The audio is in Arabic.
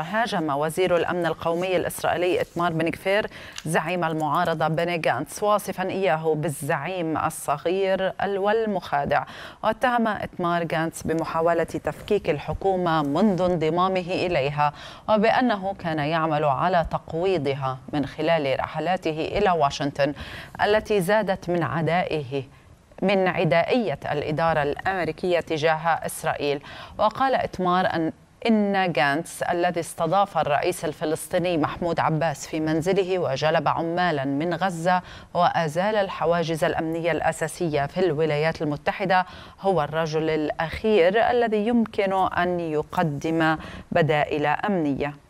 هاجم وزير الأمن القومي الإسرائيلي إتمار بن كفير زعيم المعارضة بني جانتس واصفا إياه بالزعيم الصغير والمخادع واتهم إتمار جانتس بمحاولة تفكيك الحكومة منذ انضمامه إليها وبأنه كان يعمل على تقويضها من خلال رحلاته إلى واشنطن التي زادت من عدائه من عدائية الإدارة الأمريكية تجاه إسرائيل وقال إتمار أن إن جانتس الذي استضاف الرئيس الفلسطيني محمود عباس في منزله وجلب عمالا من غزة وأزال الحواجز الأمنية الأساسية في الولايات المتحدة هو الرجل الأخير الذي يمكن أن يقدم بدائل أمنية